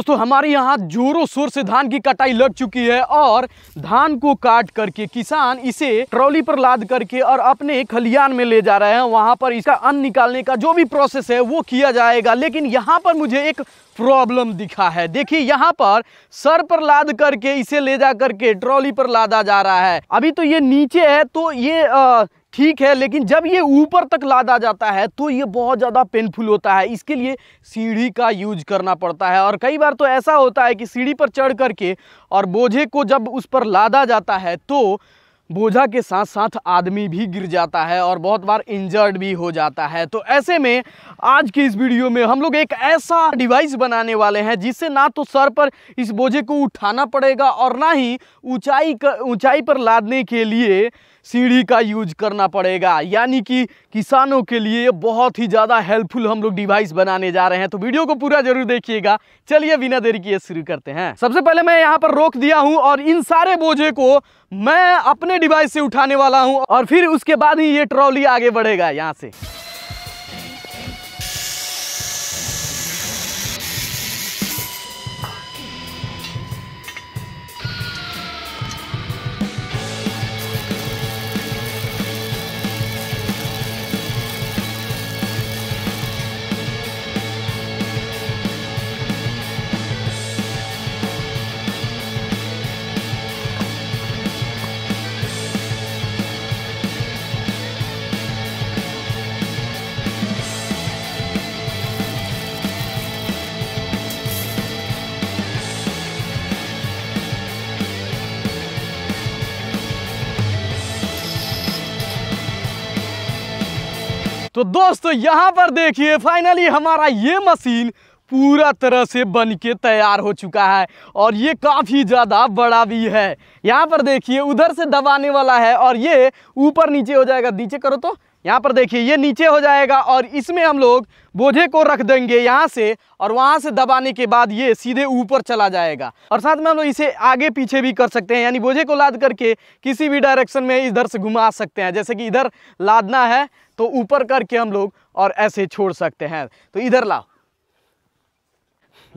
दोस्तों हमारे यहाँ जोरों शोर से धान की कटाई लग चुकी है और धान को काट करके किसान इसे ट्रॉली पर लाद करके और अपने खलियान में ले जा रहे हैं वहाँ पर इसका अन्न निकालने का जो भी प्रोसेस है वो किया जाएगा लेकिन यहाँ पर मुझे एक प्रॉब्लम दिखा है देखिए यहाँ पर सर पर लाद करके इसे ले जा करके ट्रॉली पर लादा जा रहा है अभी तो ये नीचे है तो ये आ, ठीक है लेकिन जब ये ऊपर तक लादा जाता है तो ये बहुत ज़्यादा पेनफुल होता है इसके लिए सीढ़ी का यूज करना पड़ता है और कई बार तो ऐसा होता है कि सीढ़ी पर चढ़ करके और बोझे को जब उस पर लादा जाता है तो बोझा के साथ साथ आदमी भी गिर जाता है और बहुत बार इंजर्ड भी हो जाता है तो ऐसे में आज की इस वीडियो में हम लोग एक ऐसा डिवाइस बनाने वाले हैं जिससे ना तो सर पर इस बोझे को उठाना पड़ेगा और ना ही ऊंचाई ऊंचाई पर लादने के लिए सीढ़ी का यूज करना पड़ेगा यानी कि किसानों के लिए बहुत ही ज़्यादा हेल्पफुल हम लोग डिवाइस बनाने जा रहे हैं तो वीडियो को पूरा जरूर देखिएगा चलिए बिना देरी किए शुरू करते हैं सबसे पहले मैं यहाँ पर रोक दिया हूँ और इन सारे बोझे को मैं अपने डिवाइस से उठाने वाला हूँ और फिर उसके बाद ही ये ट्रॉली आगे बढ़ेगा यहाँ से तो दोस्तों यहाँ पर देखिए फाइनली हमारा ये मशीन पूरा तरह से बन के तैयार हो चुका है और ये काफ़ी ज़्यादा बड़ा भी है यहाँ पर देखिए उधर से दबाने वाला है और ये ऊपर नीचे हो जाएगा नीचे करो तो यहाँ पर देखिए ये नीचे हो जाएगा और इसमें हम लोग बोझे को रख देंगे यहाँ से और वहाँ से दबाने के बाद ये सीधे ऊपर चला जाएगा और साथ में हम लोग इसे आगे पीछे भी कर सकते हैं यानी बोझे को लाद करके किसी भी डायरेक्शन में इधर से घुमा सकते हैं जैसे कि इधर लादना है तो ऊपर करके हम लोग और ऐसे छोड़ सकते हैं तो इधर लाओ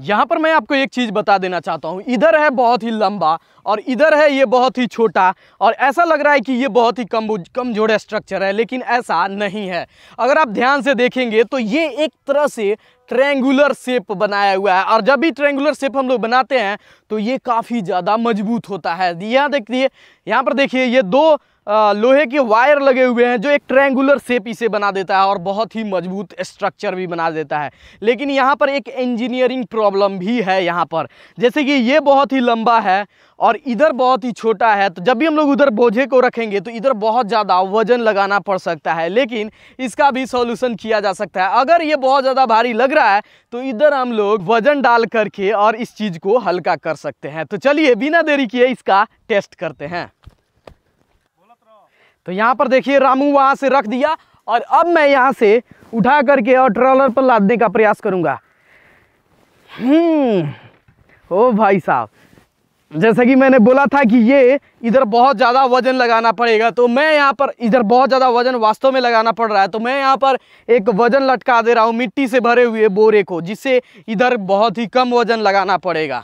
यहाँ पर मैं आपको एक चीज़ बता देना चाहता हूँ इधर है बहुत ही लंबा और इधर है ये बहुत ही छोटा और ऐसा लग रहा है कि ये बहुत ही कम कमजोर स्ट्रक्चर है लेकिन ऐसा नहीं है अगर आप ध्यान से देखेंगे तो ये एक तरह से ट्रेंगुलर शेप बनाया हुआ है और जब भी ट्रेंगुलर शेप हम लोग बनाते हैं तो ये काफ़ी ज़्यादा मजबूत होता है यहाँ देखिए यहाँ पर देखिए ये दो लोहे के वायर लगे हुए हैं जो एक ट्रैंगुलर शेप इसे बना देता है और बहुत ही मजबूत स्ट्रक्चर भी बना देता है लेकिन यहाँ पर एक इंजीनियरिंग प्रॉब्लम भी है यहाँ पर जैसे कि ये बहुत ही लंबा है और इधर बहुत ही छोटा है तो जब भी हम लोग उधर बोझे को रखेंगे तो इधर बहुत ज़्यादा वजन लगाना पड़ सकता है लेकिन इसका भी सॉल्यूशन किया जा सकता है अगर ये बहुत ज़्यादा भारी लग रहा है तो इधर हम लोग वजन डाल करके और इस चीज़ को हल्का कर सकते हैं तो चलिए बिना देरी किए इसका टेस्ट करते हैं तो यहाँ पर देखिए रामू वहाँ से रख दिया और अब मैं यहाँ से उठा करके और ट्रॉलर पर लादने का प्रयास करूँगा हम्म, ओ भाई साहब जैसा कि मैंने बोला था कि ये इधर बहुत ज़्यादा वजन लगाना पड़ेगा तो मैं यहाँ पर इधर बहुत ज़्यादा वजन वास्तव में लगाना पड़ रहा है तो मैं यहाँ पर एक वजन लटका दे रहा हूँ मिट्टी से भरे हुए बोरे को जिससे इधर बहुत ही कम वजन लगाना पड़ेगा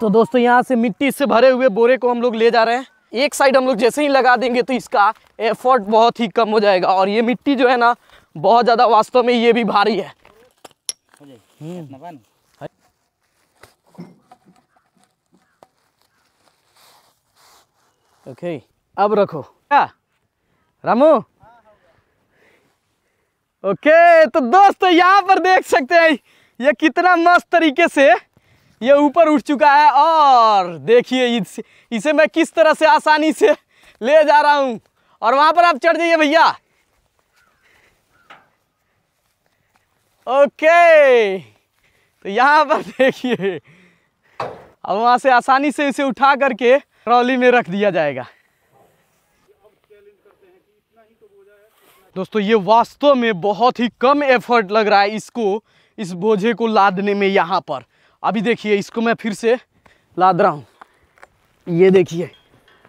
तो दोस्तों यहाँ से मिट्टी से भरे हुए बोरे को हम लोग ले जा रहे हैं एक साइड हम लोग जैसे ही लगा देंगे तो इसका एफर्ट बहुत ही कम हो जाएगा और ये मिट्टी जो है ना बहुत ज़्यादा वास्तव में ये भी भारी है ओके अब रखो क्या रामू ओके तो दोस्त यहाँ पर देख सकते हैं ये कितना मस्त तरीके से ये ऊपर उठ चुका है और देखिए इसे मैं किस तरह से आसानी से ले जा रहा हूँ और वहाँ पर आप चढ़ जाइए भैया ओके तो यहाँ पर देखिए अब वहाँ से आसानी से इसे उठा करके ट्रॉली में रख दिया जाएगा दोस्तों ये वास्तव में बहुत ही कम एफर्ट लग रहा है इसको इस बोझे को लादने में यहाँ पर अभी देखिए इसको मैं फिर से लाद रहा हूँ ये देखिए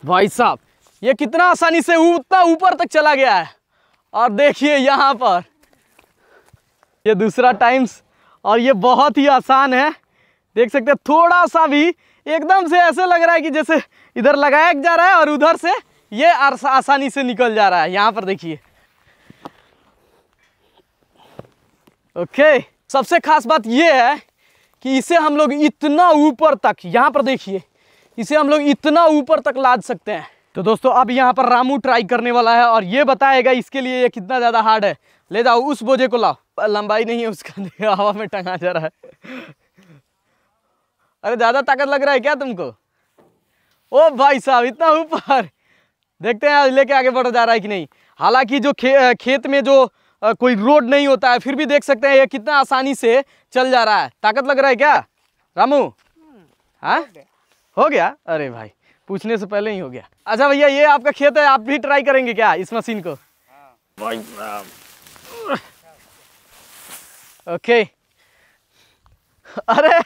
भाई साहब ये कितना आसानी से उतना ऊपर तक चला गया है और देखिए यहाँ पर ये दूसरा टाइम्स और ये बहुत ही आसान है देख सकते हैं थोड़ा सा भी एकदम से ऐसे लग रहा है कि जैसे इधर लगाया जा रहा है और उधर से ये आसानी से निकल जा रहा है यहाँ पर देखिए ओके सबसे खास बात ये है कि इसे हम लोग इतना ऊपर तक यहाँ पर देखिए इसे हम लोग इतना ऊपर तक लाद सकते हैं तो दोस्तों अब यहाँ पर रामू ट्राई करने वाला है और ये बताएगा इसके लिए ये कितना ज़्यादा हार्ड है ले जाओ उस बोझे को लाओ लंबाई नहीं है उसका हवा में टंगा जा रहा है अरे ज़्यादा ताकत लग रहा है क्या तुमको ओ भाई साहब इतना ऊपर देखते हैं लेके आगे बढ़ जा रहा है कि नहीं हालांकि जो खे, खेत में जो कोई रोड नहीं होता है फिर भी देख सकते हैं ये कितना आसानी से चल जा रहा है ताकत लग रहा है क्या रामू हम्म, हाँ हो गया अरे भाई पूछने से पहले ही हो गया अच्छा भैया ये आपका खेत है आप भी ट्राई करेंगे क्या इस मशीन को ओके अरे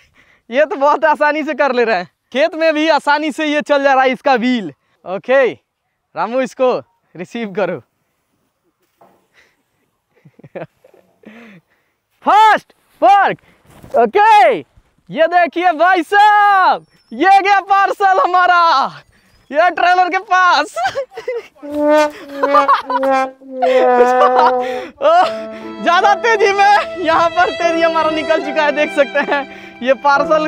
ये तो बहुत आसानी से कर ले रहे हैं खेत में भी आसानी से ये चल जा रहा है इसका व्हील ओके रामू इसको रिसीव करो फर्स्ट पर्क ओके ये देखिए भाई साहब ये गया पार्सल हमारा ये ट्रेलर के पास ज्यादा तेजी में यहाँ पर तेजी हमारा निकल चुका है देख सकते हैं ये पार्सल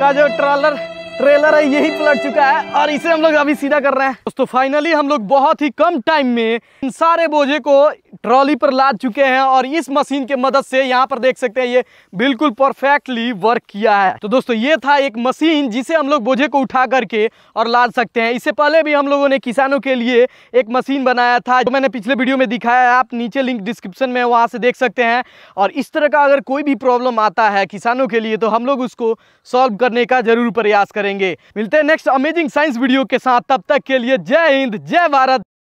का जो ट्रेलर ट्रेलर है यही पलट चुका है और इसे हम लोग अभी सीधा कर रहे हैं दोस्तों फाइनली हम लोग बहुत ही कम टाइम में इन सारे बोझे को ट्रॉली पर लाद चुके हैं और इस मशीन के मदद से यहाँ पर देख सकते हैं ये बिल्कुल परफेक्टली वर्क किया है तो दोस्तों ये था एक मशीन जिसे हम लोग बोझे को उठा करके और लाद सकते हैं इससे पहले भी हम लोगों ने किसानों के लिए एक मशीन बनाया था जो मैंने पिछले वीडियो में दिखाया है आप नीचे लिंक डिस्क्रिप्शन में वहाँ से देख सकते हैं और इस तरह का अगर कोई भी प्रॉब्लम आता है किसानों के लिए तो हम लोग उसको सॉल्व करने का जरूर प्रयास करें करेंगे मिलते हैं नेक्स्ट अमेजिंग साइंस वीडियो के साथ तब तक के लिए जय हिंद जय भारत